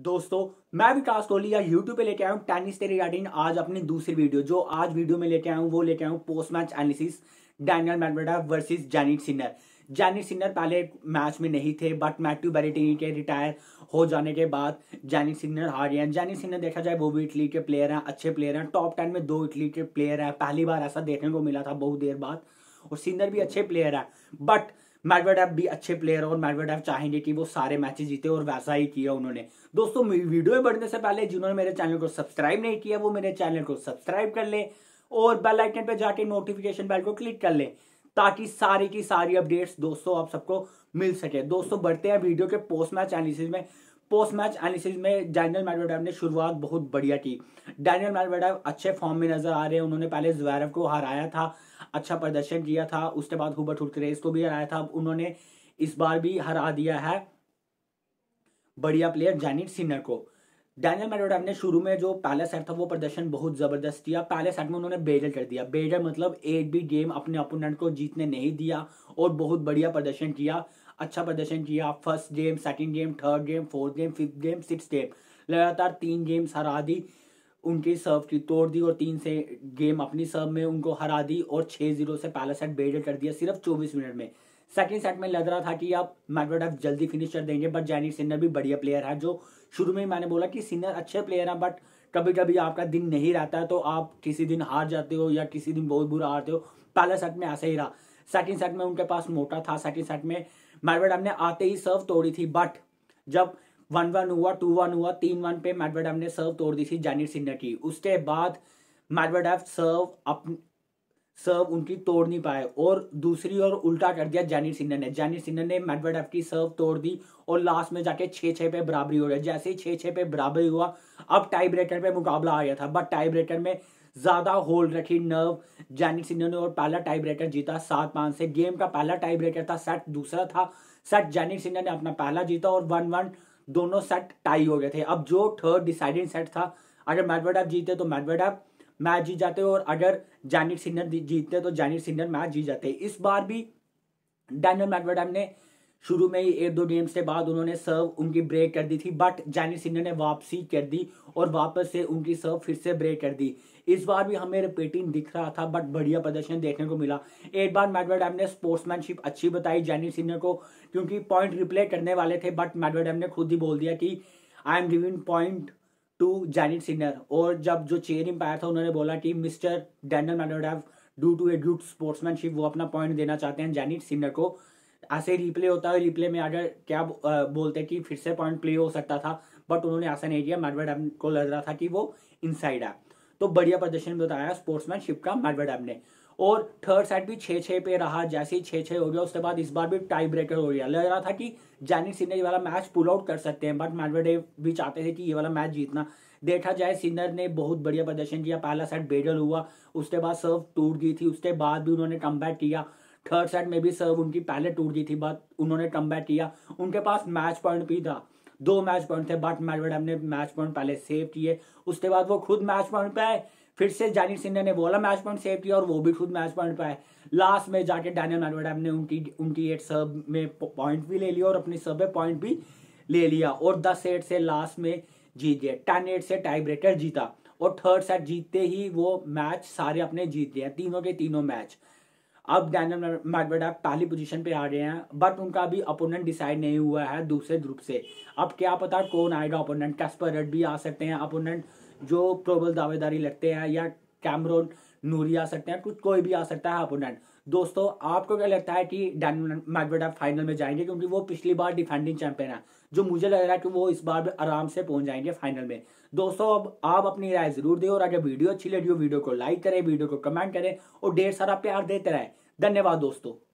दोस्तों मैं विकास कोहली या यूट्यूब पे लेके आया हूँ टेनिस के रिगार्डिंग आज अपनी दूसरी वीडियो जो आज वीडियो में लेके आया हूँ वो लेके आया हूँ post match analysis Daniel Medvedev versus Jannik Sinner Jannik Sinner पहले मैच में नहीं थे बट मैट्यू बैरिटी के रिटायर हो जाने के बाद जैनिट सिन्नर हार गए हैं जैनिट सिन्नर देखा जाए वो भी इटली के प्लेयर हैं अच्छे प्लेयर हैं टॉप टेन में दो इटली के प्लेयर हैं पहली बार ऐसा देखने को मिला था बहुत देर बाद और सिन्नर भी अच्छे प्लेयर हैं बट मेडवेडेव भी अच्छे प्लेयर और मेडवेडेव चाहेंगे कि वो सारे मैचेस जीते और वैसा ही किया उन्होंने दोस्तों वीडियो में बढ़ने से पहले जिन्होंने मेरे चैनल को सब्सक्राइब नहीं किया वो मेरे चैनल को सब्सक्राइब कर ले और बेल आइकन पर जाके नोटिफिकेशन बेल को क्लिक कर ले ताकि सारी की सारी अपडेट्स दोस्तों आप सबको मिल सके दोस्तों बढ़ते हैं वीडियो के पोस्ट मैच एनालिसिस में पोस्ट मैच एनालिसिस में डैनियल मेडवेडेव ने शुरुआत बहुत बढ़िया की डैनियल मेडवेडेव अच्छे फॉर्म में नजर आ रहे हैं उन्होंने पहले ज्वेरव को हराया था अच्छा प्रदर्शन किया था उसके बाद हुबर्ट हुटकरेज को भी हराया था उन्होंने इस बार भी हरा दिया है बढ़िया प्लेयर जैनिट सिन्नर को डैनियल मेडोडैम ने शुरू में जो पहला सेट था वो प्रदर्शन बहुत जबरदस्त किया पहले सेट में उन्होंने बेडर कर दिया बेडर मतलब एक भी गेम अपने अपोनेंट को जीतने नहीं दिया और बहुत बढ़िया प्रदर्शन किया अच्छा प्रदर्शन किया first game second game third game fourth game fifth game six game लगातार तीन गेम्स हरा दी उनकी सर्व की तोड़ दी और तीन से गेम अपनी सर्व में उनको हरा दी और छह जीरो से पहला सेट बेड कर दिया सिर्फ चौबीस मिनट में सेकेंड सेट में लग रहा था कि आप मैडवेडव जल्दी फिनिश कर देंगे बट जैनिक सिन्नर भी बढ़िया प्लेयर है जो शुरू में ही मैंने बोला कि सिन्नर अच्छे प्लेयर हैं बट कभी कभी आपका दिन नहीं रहता है तो आप किसी दिन हार जाते हो या किसी दिन बहुत बुरा हारते हो पहला सेट में ऐसा ही रहा सेकेंड सेट में उनके पास मोटा था सेकेंड सेट में मैडवेडव ने आते ही सर्व तोड़ी थी बट जब वन वन हुआ टू वन हुआ तीन वन पे मैडवेडेव ने सर्व तोड़ दी थी जैनिट सिन्हा की उसके बाद मैडवेडेव सर्व अपनी सर्व उनकी तोड़ नहीं पाए और दूसरी ओर उल्टा कर दिया जैनिट सिन्हा ने जैनिट सिन्हा ने मेडवेडेव की सर्व तोड़ दी और लास्ट में जाके छः छः पे बराबरी हो गया जैसे ही छः छः पे बराबरी हुआ अब टाई ब्रेकर पे मुकाबला आ गया था बट टाई ब्रेकर में ज़्यादा होल्ड रखी नर्व जैनिट सिन्हा ने और पहला टाई ब्रेकर जीता सात पाँच से गेम का पहला टाई ब्रेकर था सेट दूसरा था सेट जैनिट सिन्हा ने अपना पहला जीता और वन वन दोनों सेट टाई हो गए थे अब जो थर्ड डिसाइडिंग सेट था अगर मेडवेडैप जीते तो मेडवेडैप मैच जीत जाते और अगर जैनिट सिन्नर जीतते तो जैनिट सिन्नर मैच जीत जाते इस बार भी डैनियल मेडवेडैप ने शुरू में ही एक दो गेम्स के बाद उन्होंने सर्व उनकी ब्रेक कर दी थी बट जैनी सिन्हा ने वापसी कर दी और वापस से उनकी सर्व फिर से ब्रेक कर दी इस बार भी हमें रिपीटिंग दिख रहा था बट बढ़िया प्रदर्शन देखने को मिला एक बार मेडवेडैम ने स्पोर्ट्समैनशिप अच्छी बताई जैनी सिन्हा को क्योंकि पॉइंट रिप्ले करने वाले थे बट मेडवेडैम ने खुद ही बोल दिया कि I am giving point to Jannik Sinner और जब जो चेयर इंपायर था उन्होंने बोला कि mister Daniel Medvedev do to a good sportsmanship वो अपना पॉइंट देना चाहते हैं जैनिट सिन्नर को ऐसे रिप्ले होता है रिप्ले में अगर क्या बोलते हैं कि फिर से पॉइंट प्ले हो सकता था बट उन्होंने ऐसा नहीं किया एम को लग रहा था कि वो इनसाइड है तो बढ़िया प्रदर्शन बताया स्पोर्ट्समैनशिप का एम ने और थर्ड सेट भी छः छः पे रहा जैसे ही छः छः हो गया उसके बाद इस बार भी टाई ब्रेकर हो गया लग रहा था कि जैनिक सिन्नर ये वाला मैच पुल आउट कर सकते हैं बट मैडवेडेव भी चाहते थे कि ये वाला मैच जीतना देखा जाए सिन्नर ने बहुत बढ़िया प्रदर्शन किया पहला सेट बेडल हुआ उसके बाद सर्व टूट गई थी उसके बाद भी उन्होंने कम किया थर्ड सेट में भी सर्व उनकी पहले टूट गई थी बट उन्होंने कम किया उनके पास मैच पॉइंट भी था दो मैच पॉइंट थे बट मेडवेडम ने मैच पॉइंट पहले सेव किए उसके बाद वो खुद मैच पॉइंट पे आए फिर से जानी सिन्हा ने बोला मैच पॉइंट सेव किया और वो भी खुद मैच पॉइंट पे आए लास्ट में जाके डैनियल मेडवेडम ने उनकी उनकी एट सर्व में पॉइंट भी ले लिया और अपनी सर्व में पॉइंट भी ले लिया और दस एट से लास्ट में जीत गए टेन एट से टाई ब्रेकर जीता और थर्ड सेट जीतते ही वो मैच सारे अपने जीत गए तीनों के तीनों मैच अब डैनियल मेडवेडेव पहली पोजीशन पे आ रहे हैं बट उनका अभी अपोनेंट डिसाइड नहीं हुआ है दूसरे ग्रुप से अब क्या पता कौन आएगा अपोनेंट कैस्पर रेड भी आ सकते हैं अपोनेंट जो प्रोबल दावेदारी लगते हैं या कैमरोन नूरी आ सकते हैं कुछ कोई भी आ सकता है अपोनेंट दोस्तों आपको क्या लगता है कि डैन मैडवेडर फाइनल में जाएंगे क्योंकि वो पिछली बार डिफेंडिंग चैंपियन है जो मुझे लग रहा है कि वो इस बार भी आराम से पहुंच जाएंगे फाइनल में दोस्तों अब आप अपनी राय जरूर दें और अगर वीडियो अच्छी लगी हो वीडियो को लाइक करें वीडियो को कमेंट करें और ढेर सारा प्यार देते रहे धन्यवाद दोस्तों